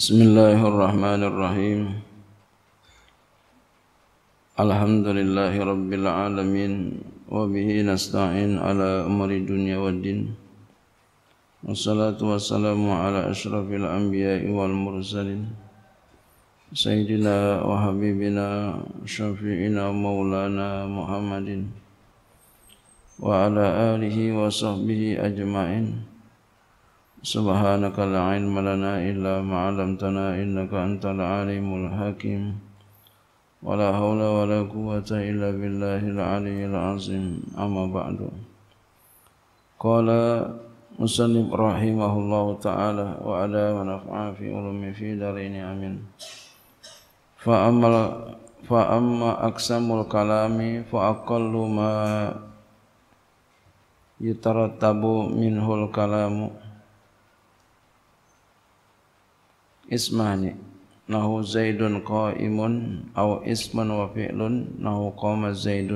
بسم الله الرحمن الرحيم الحمد لله رب العالمين وبه نستعين على أمر الدنيا والدين والصلاة والسلام على أشرف الأنبياء والمرسلين سيدنا وحبيبنا شفيعنا مولانا محمد وعلى آله وصحبه أجمعين سبحانك لا علم لنا إلا ما علمتنا إنك أنت العليم الحكيم ولا حول ولا قوة إلا بالله العلي العظيم أما بعد قال مسلم رحمه الله تعالى وعلى ونفع في علم في دارين آمين فأما فأما أقسام الكلام فأقل ما يترتب منه الكلام اسمان له زيد قائم أو اسم وفعل له قام زيد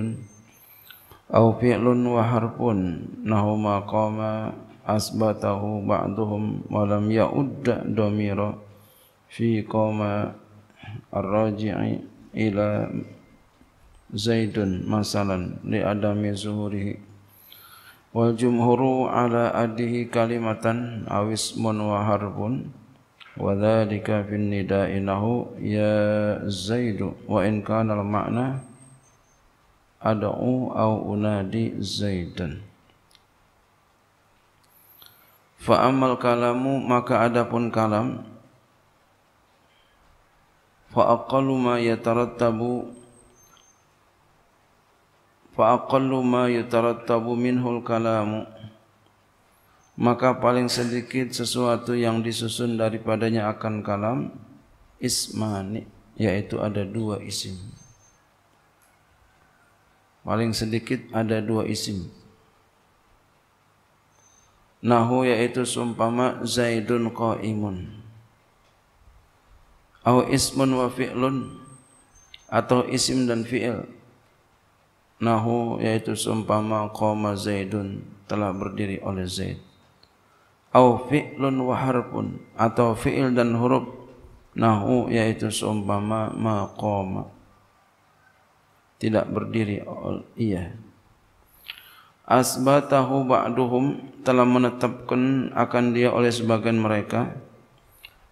أو فعل وحرف له ما قام أثبته بعضهم ولم يعد ضمير في قام الراجع إلى زيد مثلا لعدم ظهوره والجمهور على أده كلمة أو اسم وحرف وذلك في النداء له يا زيد وإن كان المعنى أدعو أو أنادي زيدا فأما الكلام مك أدب كلام فأقل ما يترتب فأقل ما يترتب منه الكلام maka paling sedikit sesuatu yang disusun daripadanya akan kalam ismani yaitu ada dua isim paling sedikit ada dua isim nahu yaitu sumpama zaidun imun, au ismun wa fi'lun atau isim dan fi'il nahu yaitu sumpama qama zaidun telah berdiri oleh zaid au fi'lun wa harfun atau fi'il dan huruf nahu yaitu seumpama maqama tidak berdiri iya asbatahu ba'duhum telah menetapkan akan dia oleh sebagian mereka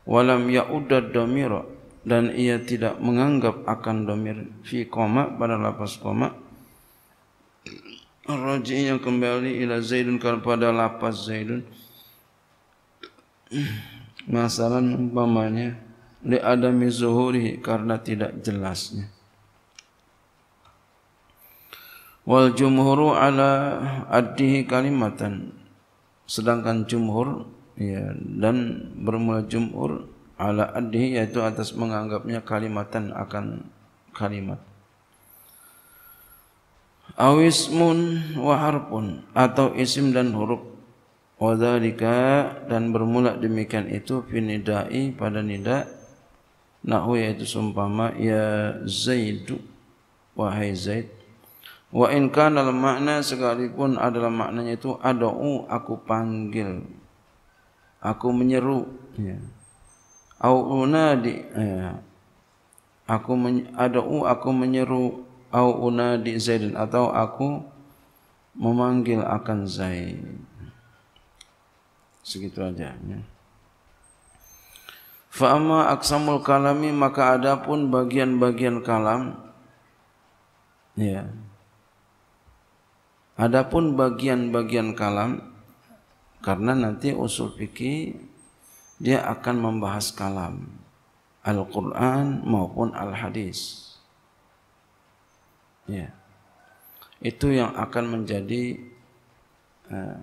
walam ya'udad damira dan ia tidak menganggap akan domir fi koma pada lapas koma Raji yang kembali ila Zaidun kalau pada lapas Zaidun masalah umpamanya li adami zuhuri karena tidak jelasnya wal jumhuru ala adhi kalimatan sedangkan jumhur ya dan bermula jumhur ala adhi yaitu atas menganggapnya kalimatan akan kalimat awismun wa harfun atau isim dan huruf wadzalika dan bermula demikian itu finidai pada nida nahu yaitu sumpama ya zaidu wahai zaid wa in kana makna sekalipun adalah maknanya itu ad'u aku panggil aku menyeru ya au unadi ya. aku men, u aku menyeru au unadi zaidin atau aku memanggil akan zaid segitu aja ya. Fa amma aqsamul kalami maka adapun bagian-bagian kalam ya. Adapun bagian-bagian kalam karena nanti usul fikih dia akan membahas kalam Al-Qur'an maupun Al-Hadis. Ya. Itu yang akan menjadi uh,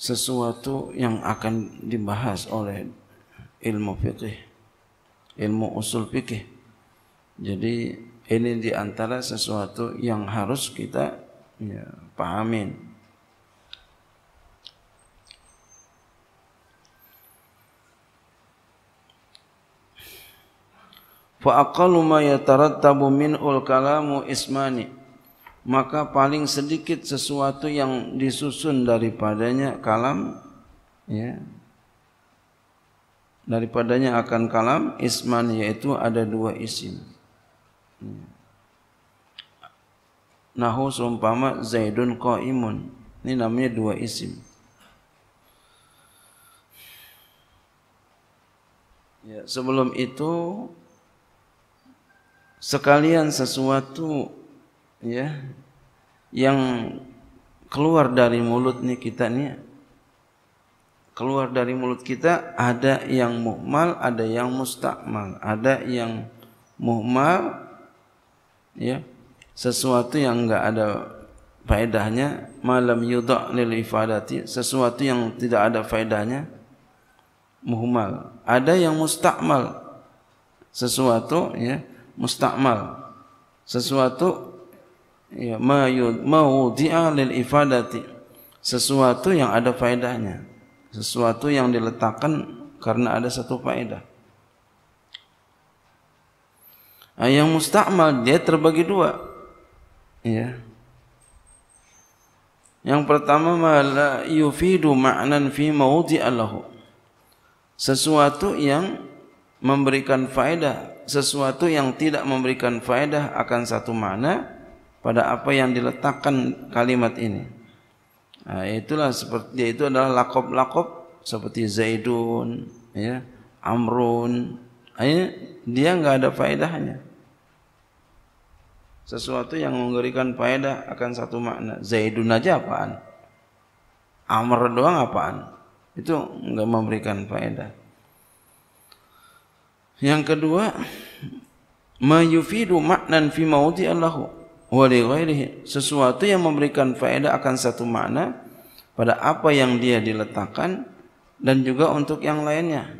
sesuatu yang akan dibahas oleh ilmu fikih, ilmu usul fikih. Jadi ini diantara sesuatu yang harus kita ya, pahamin. Fa aqallu ma yatarattabu min al-kalamu ismani maka paling sedikit sesuatu yang disusun daripadanya kalam ya daripadanya akan kalam isman yaitu ada dua isim ya. nahu sumpama zaidun ko imun. ini namanya dua isim ya sebelum itu sekalian sesuatu ya yang keluar dari mulut nih kita nih keluar dari mulut kita ada yang muhmal, ada yang mustakmal, ada yang muhmal ya sesuatu yang enggak ada faedahnya malam yudak lil ifadati sesuatu yang tidak ada faedahnya muhmal ada yang mustakmal sesuatu ya mustakmal sesuatu ya ma mawdi'a lil ifadati sesuatu yang ada faedahnya sesuatu yang diletakkan karena ada satu faedah nah, yang musta'mal dia terbagi dua ya yang pertama ma la yufidu ma'nan fi mawdi'a lahu sesuatu yang memberikan faedah sesuatu yang tidak memberikan faedah akan satu makna pada apa yang diletakkan kalimat ini. Nah, itulah seperti itu adalah lakop-lakop seperti Zaidun, ya, Amrun. Ini ya, dia enggak ada faedahnya. Sesuatu yang memberikan faedah akan satu makna. Zaidun aja apaan? Amr doang apaan? Itu enggak memberikan faedah. Yang kedua, mayufidu maknan fi maudi Allahu walighairihi sesuatu yang memberikan faedah akan satu makna pada apa yang dia diletakkan dan juga untuk yang lainnya.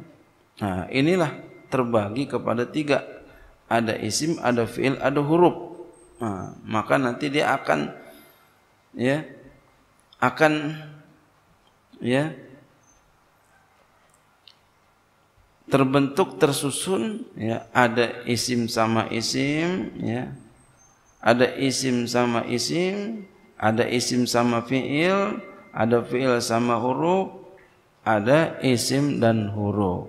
Nah, inilah terbagi kepada tiga. Ada isim, ada fi'il, ada huruf. Nah, maka nanti dia akan ya akan ya terbentuk tersusun ya ada isim sama isim ya ada isim sama isim, ada isim sama fi'il, ada fi'il sama huruf, ada isim dan huruf.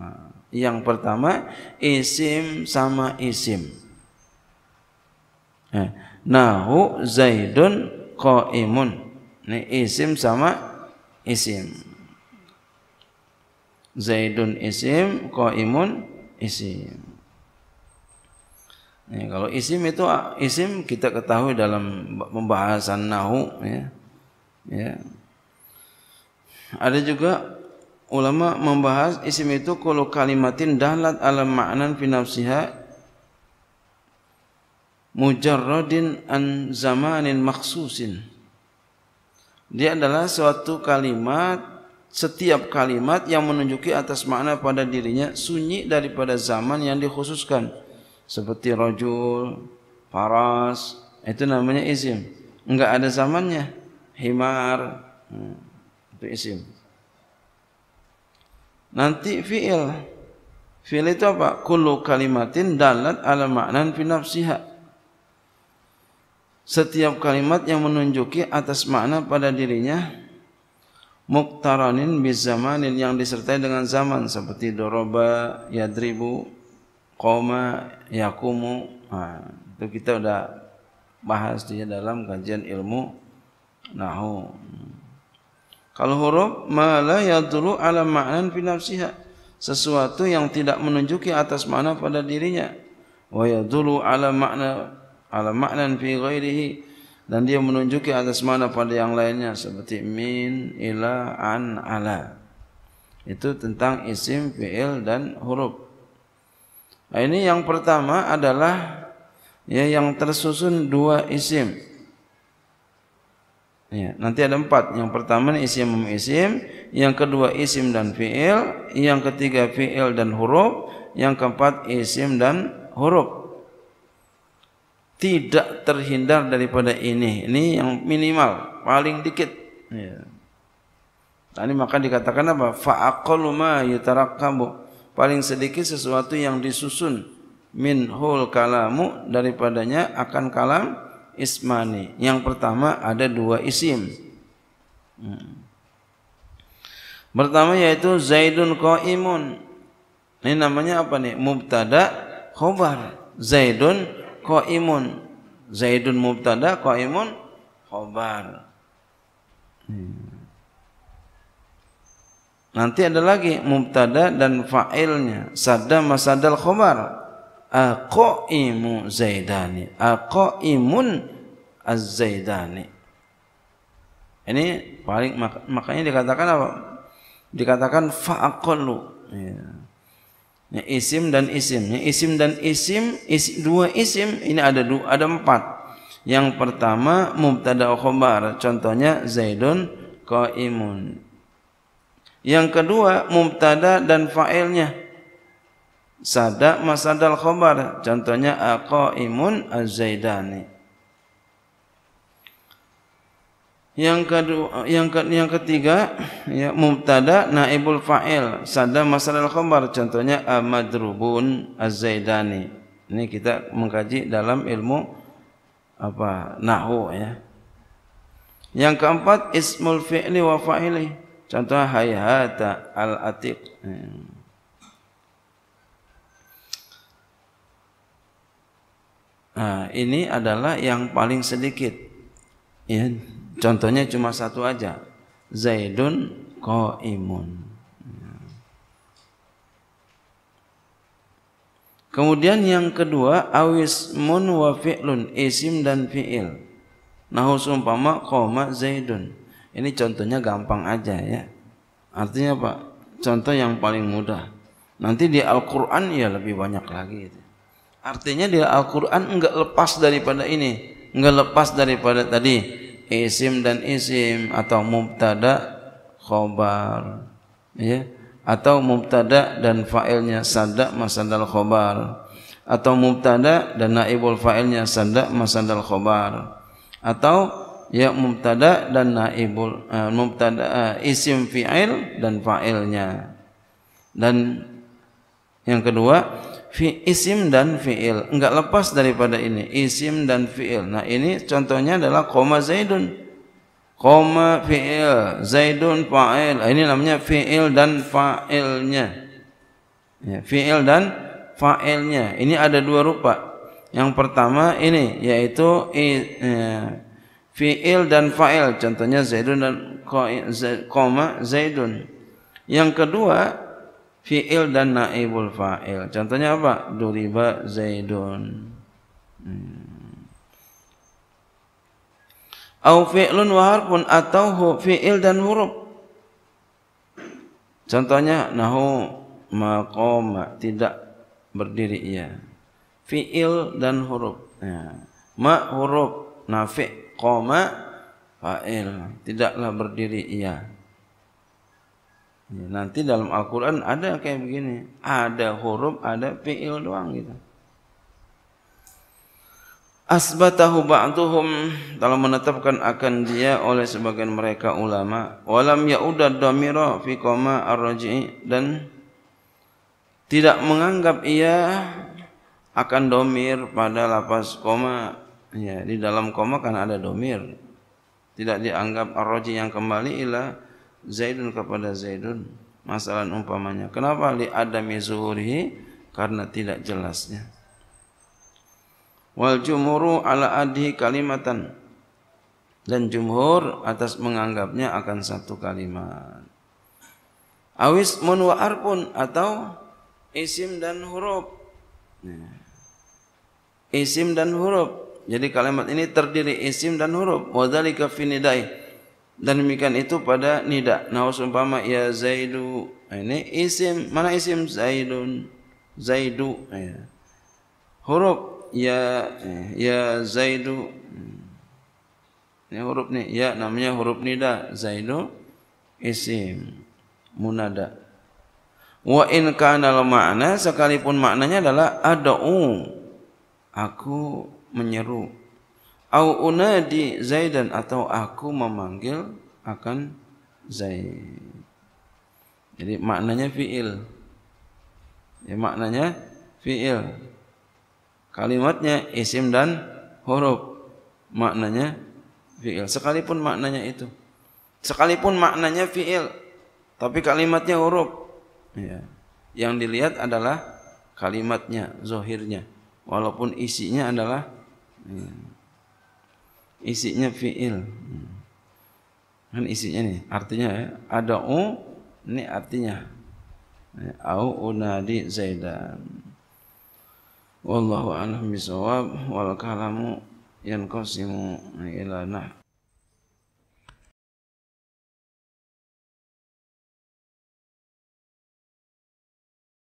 Ha, yang pertama, isim sama isim. Ha, nahu zaidun ko imun Ini isim sama isim. Zaidun isim, ko imun isim. Ya, kalau isim itu ah, isim kita ketahui dalam pembahasan nahu ya. ya. Ada juga ulama membahas isim itu kalau kalimatin dahlat alam maknan fi nafsiha mujarradin an zamanin maksusin dia adalah suatu kalimat setiap kalimat yang menunjuki atas makna pada dirinya sunyi daripada zaman yang dikhususkan seperti rojul, faras, itu namanya isim. Enggak ada zamannya. Himar, hmm, itu isim. Nanti fi'il. Fi'il itu apa? Kullu kalimatin dalat ala maknan fi nafsiha. Setiap kalimat yang menunjuki atas makna pada dirinya muktaranin bizamanin yang disertai dengan zaman seperti doroba, yadribu, Koma yakumu ha, itu kita sudah bahas di dalam kajian ilmu nahu kalau huruf mala ya dulu alam fi nafsiha sesuatu yang tidak menunjuki atas mana pada dirinya wa dulu alam makna alam ma'nan fi ghairihi dan dia menunjuki atas mana pada yang lainnya seperti min ila an ala itu tentang isim fiil dan huruf Nah, ini yang pertama adalah ya yang tersusun dua isim. Ya, nanti ada empat. Yang pertama isim mem isim, yang kedua isim dan fiil, yang ketiga fiil dan huruf, yang keempat isim dan huruf. Tidak terhindar daripada ini. Ini yang minimal, paling dikit. Ya. Nah, ini maka dikatakan apa? Fa'aqalu ma yutarakkabu paling sedikit sesuatu yang disusun min hul kalamu daripadanya akan kalam ismani. Yang pertama ada dua isim. Hmm. Pertama yaitu Zaidun Qaimun. Ini namanya apa nih? Mubtada khobar. Zaidun Qaimun. Zaidun mubtada Qaimun khobar. Hmm. Nanti ada lagi mubtada dan fa'ilnya. Sadda masadal khobar. Aqaimu zaidani. Aqaimun az-zaidani. Ini paling mak makanya dikatakan apa? Dikatakan fa'aqallu. Ya. ya isim dan isim. Ya, isim dan isim, isi, dua isim, ini ada dua, ada empat. Yang pertama, mubtada khobar. Contohnya, Zaidun qa'imun. Yang kedua, mubtada dan fa'ilnya. Sada masadal khobar. Contohnya, aqaimun az-zaidani. Yang kedua, yang, ke, yang ketiga, ya, mubtada naibul fa'il. Sada masadal khobar. Contohnya, amadrubun az-zaidani. Ini kita mengkaji dalam ilmu apa nahu ya. Yang keempat ismul fi'li wa fa'ilih. Contoh hayhata al-atiq. Nah, hmm. ini adalah yang paling sedikit. Ya, contohnya cuma satu aja. Zaidun qaimun. Kemudian yang kedua, awis mun wa fi'lun, isim dan fi'il. Nahu sumpama qoma zaidun. Ini contohnya gampang aja ya. Artinya apa? Contoh yang paling mudah. Nanti di Al-Quran ya lebih banyak lagi. Artinya di Al-Quran enggak lepas daripada ini. Enggak lepas daripada tadi. Isim dan isim. Atau mubtada khobar. Ya. Atau mubtada dan fa'ilnya sadak masadal khobar. Atau mubtada dan naibul fa'ilnya sadak masadal khobar. Atau ya mubtada dan naibul uh, mubtada uh, isim fiil dan fa'ilnya dan yang kedua fi isim dan fiil enggak lepas daripada ini isim dan fiil nah ini contohnya adalah koma zaidun koma fiil zaidun fa'il ini namanya fiil dan fa'ilnya ya, fiil dan fa'ilnya ini ada dua rupa yang pertama ini yaitu i, ya, fi'il dan fa'il contohnya zaidun dan koma zaidun yang kedua fi'il dan naibul fa'il contohnya apa duriba zaidun hmm. au fi'lun wa harfun atau fi'il dan huruf contohnya nahu maqama tidak berdiri ia ya. fi'il dan huruf ya. ma huruf nafi' koma fa'il tidaklah berdiri ia ya, nanti dalam Al-Quran ada kayak begini ada huruf ada fi'il doang gitu Asbatahu ba'duhum telah menetapkan akan dia oleh sebagian mereka ulama walam yaudah damira fi qoma ar-raji dan tidak menganggap ia akan domir pada lapas koma Ya, di dalam koma kan ada domir. Tidak dianggap arroji yang kembali ila zaidun kepada zaidun. Masalah umpamanya. Kenapa li adami zuhurihi? Karena tidak jelasnya. Wal jumhuru ala adhi kalimatan. Dan jumhur atas menganggapnya akan satu kalimat. Awis munwa'ar arpun atau isim dan huruf. Isim dan huruf. Jadi kalimat ini terdiri isim dan huruf. Wadzalika fi nidai. Dan demikian itu pada nida. Nah, seumpama ya Zaidu. Ini isim. Mana isim Zaidun? Zaidu. Ya. Huruf ya ya Zaidu. Ini huruf ni. Ya namanya huruf nida. Zaidu isim munada. Wa in kana al makna sekalipun maknanya adalah ad'u. Aku menyeru au unadi Zaidan atau aku memanggil akan Zaid. Jadi maknanya fiil. Ya, maknanya fiil. Kalimatnya isim dan huruf. Maknanya fiil. Sekalipun maknanya itu. Sekalipun maknanya fiil. Tapi kalimatnya huruf. Ya. Yang dilihat adalah kalimatnya, zohirnya. Walaupun isinya adalah Hmm. Isinya fi'il. Hmm. Kan isinya ni. Artinya ya. u, ni artinya. Eh, au unadi zaidan. Wallahu alam bisawab wal kalamu yan qasimu ila nahu.